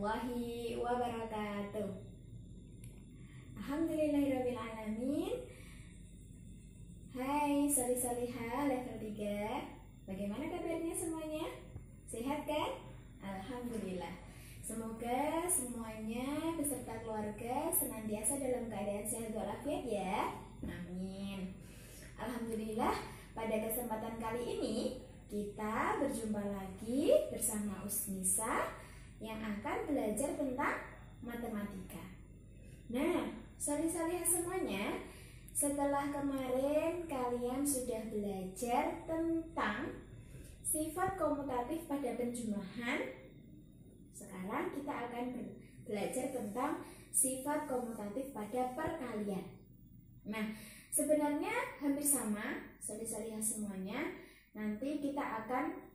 warahmatullahi wabarakatuh. Alhamdulillahirobbilalamin. Hai sorry Soliha level 3 Bagaimana kabarnya semuanya? Sehat kan? Alhamdulillah Semoga semuanya beserta keluarga senantiasa dalam keadaan sehat walafiat ya Amin Alhamdulillah pada kesempatan kali ini kita berjumpa lagi bersama Usnisa yang akan belajar tentang matematika. Nah, salih-salih semuanya, setelah kemarin kalian sudah belajar tentang sifat komutatif pada penjumlahan, sekarang kita akan belajar tentang sifat komutatif pada perkalian. Nah, sebenarnya hampir sama, salih-salih semuanya. Nanti kita akan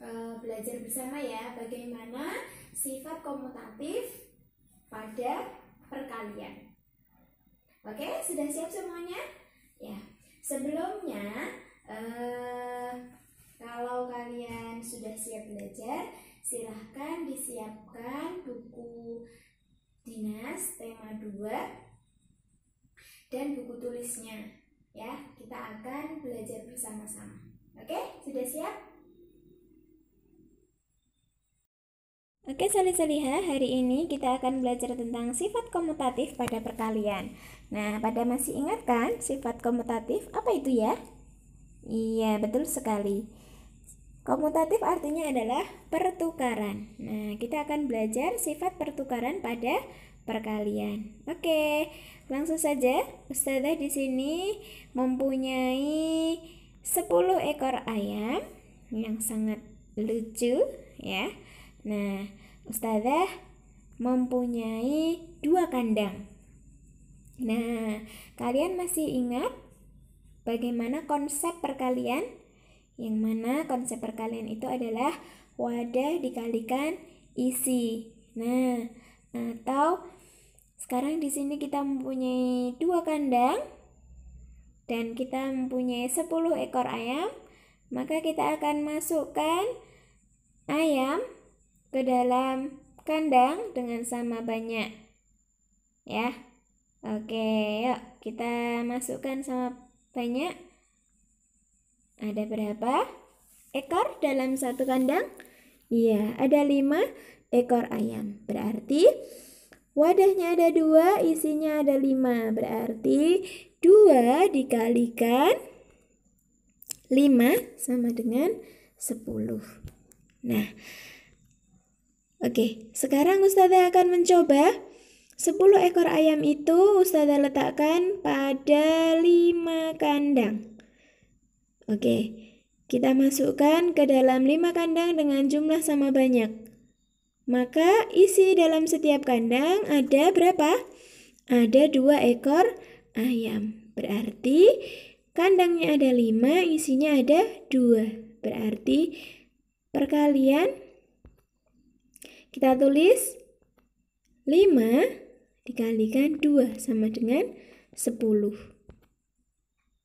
Eh, belajar bersama ya bagaimana sifat komutatif pada perkalian. Oke, sudah siap semuanya? Ya. Sebelumnya eh, kalau kalian sudah siap belajar, silahkan disiapkan buku dinas tema 2 dan buku tulisnya ya kita akan belajar bersama-sama oke sudah siap Oke salih-salihah, hari ini kita akan belajar tentang sifat komutatif pada perkalian. Nah, pada masih ingat kan sifat komutatif apa itu ya? Iya, betul sekali. Komutatif artinya adalah pertukaran. Nah, kita akan belajar sifat pertukaran pada perkalian. Oke, langsung saja. Ustazah di sini mempunyai 10 ekor ayam yang sangat lucu ya. Nah, Ustazah mempunyai dua kandang. Nah, kalian masih ingat bagaimana konsep perkalian? Yang mana konsep perkalian itu adalah wadah dikalikan isi. Nah, atau sekarang di sini kita mempunyai dua kandang dan kita mempunyai 10 ekor ayam, maka kita akan masukkan ayam ke dalam kandang dengan sama banyak. Ya. Oke, yuk kita masukkan sama banyak. Ada berapa ekor dalam satu kandang? Iya, ada lima ekor ayam. Berarti wadahnya ada dua, isinya ada lima. Berarti dua dikalikan lima sama dengan sepuluh. Nah, Oke, sekarang Ustazah akan mencoba 10 ekor ayam itu Ustazah letakkan pada 5 kandang. Oke, kita masukkan ke dalam 5 kandang dengan jumlah sama banyak. Maka isi dalam setiap kandang ada berapa? Ada 2 ekor ayam. Berarti kandangnya ada 5, isinya ada 2. Berarti perkalian kita tulis 5 dikalikan 2 sama dengan 10.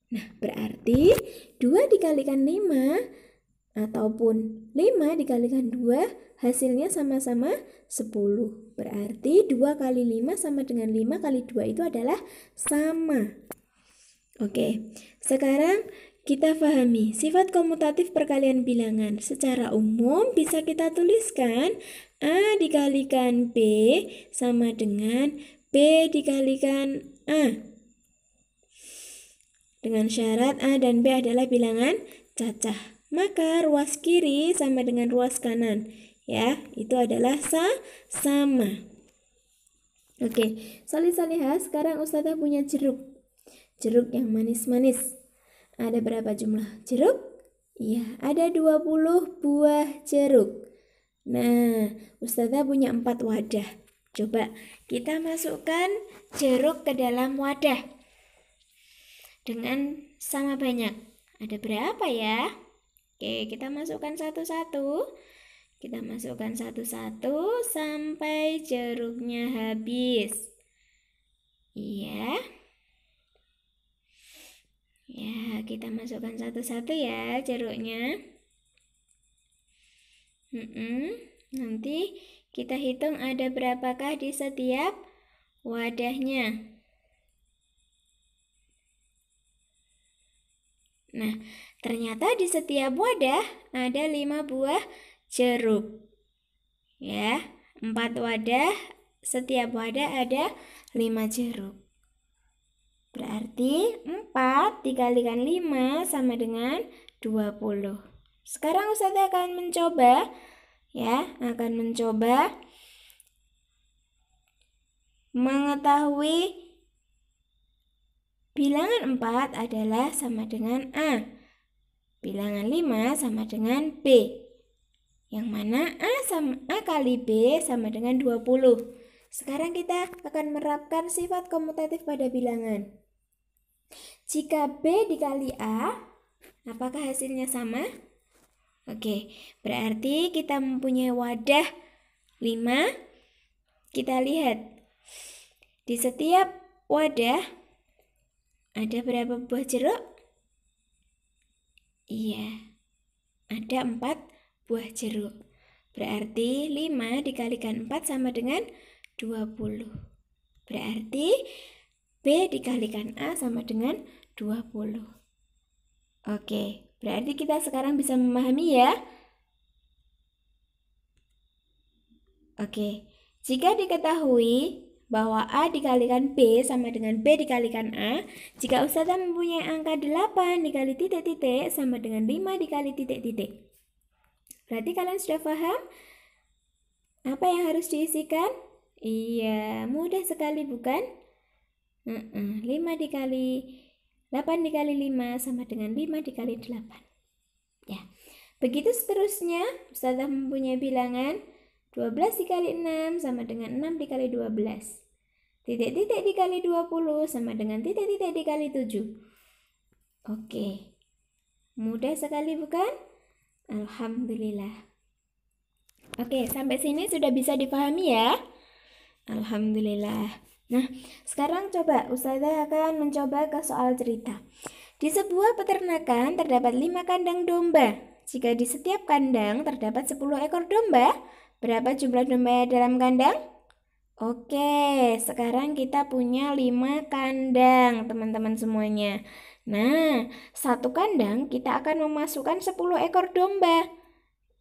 Nah, berarti 2 dikalikan 5 ataupun 5 dikalikan 2 hasilnya sama-sama 10. Berarti 2 kali 5 sama dengan 5 kali 2 itu adalah sama. Oke, sekarang kita pahami sifat komutatif perkalian bilangan. Secara umum bisa kita tuliskan A dikalikan B sama dengan B dikalikan A. Dengan syarat A dan B adalah bilangan cacah. Maka ruas kiri sama dengan ruas kanan. Ya, itu adalah sa sama. Oke, salih-salihah sekarang Ustazah punya jeruk. Jeruk yang manis-manis. Ada berapa jumlah jeruk? Ya, ada 20 buah jeruk. Nah, Ustazah punya empat wadah. Coba kita masukkan jeruk ke dalam wadah dengan sama banyak. Ada berapa ya? Oke, kita masukkan satu-satu. Kita masukkan satu-satu sampai jeruknya habis. Iya. Ya, kita masukkan satu-satu ya jeruknya. Hmm, nanti kita hitung ada berapakah di setiap wadahnya. Nah, ternyata di setiap wadah ada lima buah jeruk. Ya, empat wadah, setiap wadah ada lima jeruk. Berarti empat dikalikan lima sama dengan dua puluh. Sekarang Ustazah akan mencoba ya, akan mencoba mengetahui bilangan 4 adalah sama dengan A. Bilangan 5 sama dengan B. Yang mana A, sama, A kali B sama dengan 20. Sekarang kita akan menerapkan sifat komutatif pada bilangan. Jika B dikali A, apakah hasilnya sama? Oke, berarti kita mempunyai wadah 5. Kita lihat. Di setiap wadah ada berapa buah jeruk? Iya, ada 4 buah jeruk. Berarti 5 dikalikan 4 sama dengan 20. Berarti B dikalikan A sama dengan 20. Oke. Okay. Berarti kita sekarang bisa memahami ya. Oke, jika diketahui bahwa A dikalikan B sama dengan B dikalikan A, jika usaha mempunyai angka 8 dikali titik-titik sama dengan 5 dikali titik-titik. Berarti kalian sudah paham apa yang harus diisikan? Iya, mudah sekali bukan? 5 dikali 8 dikali 5 sama dengan 5 dikali 8. Ya. Begitu seterusnya, Ustazah mempunyai bilangan 12 dikali 6 sama dengan 6 dikali 12. Titik-titik dikali 20 sama dengan titik-titik dikali 7. Oke. Mudah sekali bukan? Alhamdulillah. Oke, sampai sini sudah bisa dipahami ya? Alhamdulillah. Nah, sekarang coba Ustazah akan mencoba ke soal cerita. Di sebuah peternakan terdapat lima kandang domba. Jika di setiap kandang terdapat 10 ekor domba, berapa jumlah domba dalam kandang? Oke, sekarang kita punya lima kandang, teman-teman semuanya. Nah, satu kandang kita akan memasukkan 10 ekor domba.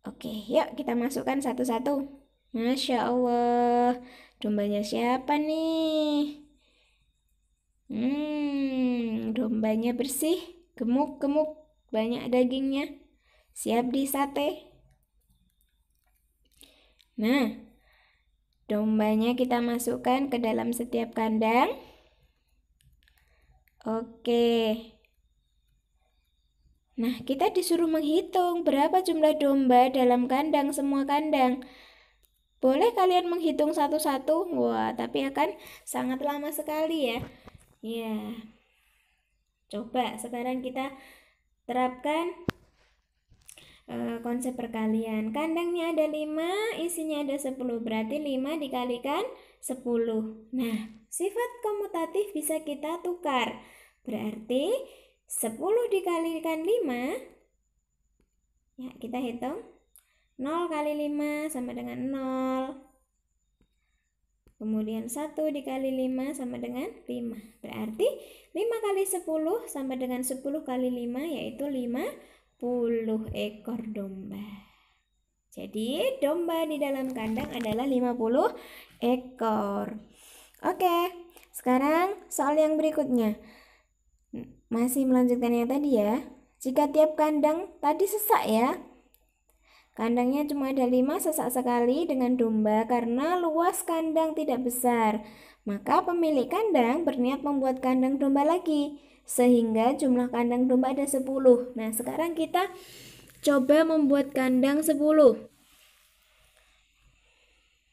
Oke, yuk kita masukkan satu-satu. Masya Allah. Dombanya siapa nih? Hmm, dombanya bersih, gemuk-gemuk, banyak dagingnya. Siap di sate. Nah, dombanya kita masukkan ke dalam setiap kandang. Oke. Nah, kita disuruh menghitung berapa jumlah domba dalam kandang semua kandang. Boleh kalian menghitung satu-satu? Wah, tapi akan sangat lama sekali ya. Ya. Coba sekarang kita terapkan eh, konsep perkalian. Kandangnya ada 5, isinya ada 10. Berarti 5 dikalikan 10. Nah, sifat komutatif bisa kita tukar. Berarti 10 dikalikan 5 Ya, kita hitung 0 kali 5 sama dengan 0. Kemudian 1 dikali 5 sama dengan 5. Berarti 5 kali 10 sama dengan 10 kali 5 yaitu 50 ekor domba. Jadi domba di dalam kandang adalah 50 ekor. Oke, sekarang soal yang berikutnya. Masih melanjutkan yang tadi ya. Jika tiap kandang tadi sesak ya, Kandangnya cuma ada lima sesak sekali dengan domba karena luas kandang tidak besar. Maka pemilik kandang berniat membuat kandang domba lagi. Sehingga jumlah kandang domba ada 10. Nah sekarang kita coba membuat kandang 10.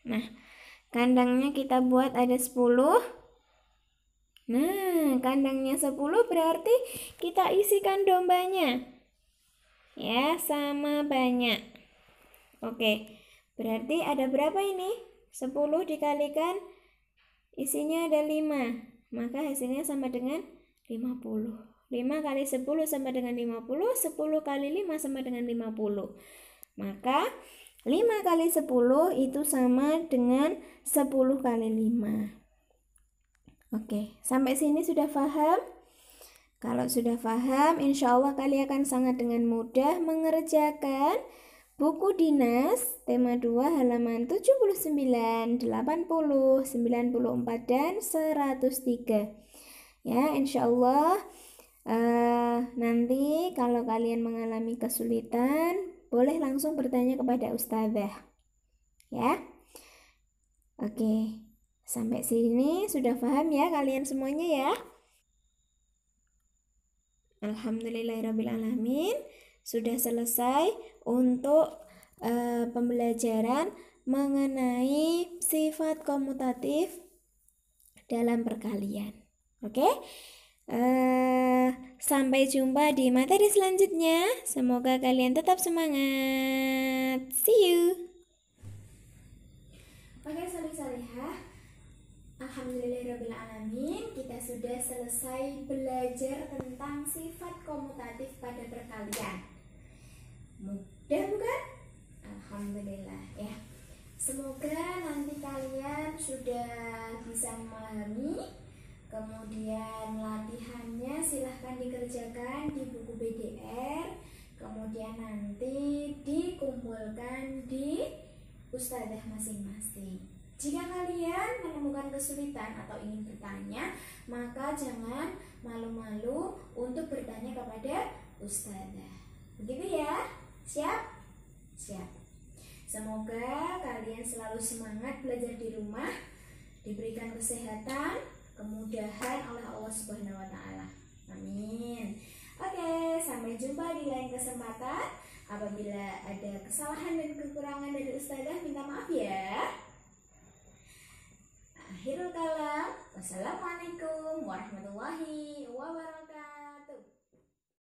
Nah kandangnya kita buat ada 10. Nah kandangnya 10 berarti kita isikan dombanya. Ya sama banyak. Oke, berarti ada berapa ini? 10 dikalikan isinya ada 5. Maka hasilnya sama dengan 50. 5 kali 10 sama dengan 50, 10 kali 5 sama dengan 50. Maka 5 kali 10 itu sama dengan 10 kali 5. Oke, sampai sini sudah paham? Kalau sudah paham, insya Allah kalian akan sangat dengan mudah mengerjakan Buku Dinas, tema 2 halaman 79, 80, 94, dan 103. Ya, insya Allah uh, nanti kalau kalian mengalami kesulitan, boleh langsung bertanya kepada ustazah. Ya. Oke, sampai sini sudah paham ya kalian semuanya ya. Alhamdulillahirrahmanirrahim sudah selesai untuk uh, pembelajaran mengenai sifat komutatif dalam perkalian. Oke, okay? uh, eh, sampai jumpa di materi selanjutnya. Semoga kalian tetap semangat. See you. Oke, salih salihah. Alhamdulillahirrahmanirrahim Kita sudah selesai belajar tentang sifat komutatif pada perkalian mudah bukan? Alhamdulillah ya. Semoga nanti kalian sudah bisa memahami Kemudian latihannya silahkan dikerjakan di buku BDR Kemudian nanti dikumpulkan di ustazah masing-masing Jika kalian menemukan kesulitan atau ingin bertanya Maka jangan malu-malu untuk bertanya kepada ustazah Begitu ya Siap? Siap. Semoga kalian selalu semangat belajar di rumah, diberikan kesehatan, kemudahan oleh Allah Subhanahu wa taala. Amin. Oke, sampai jumpa di lain kesempatan. Apabila ada kesalahan dan kekurangan dari ustazah minta maaf ya. Akhirul kalam. Wassalamualaikum warahmatullahi wabarakatuh.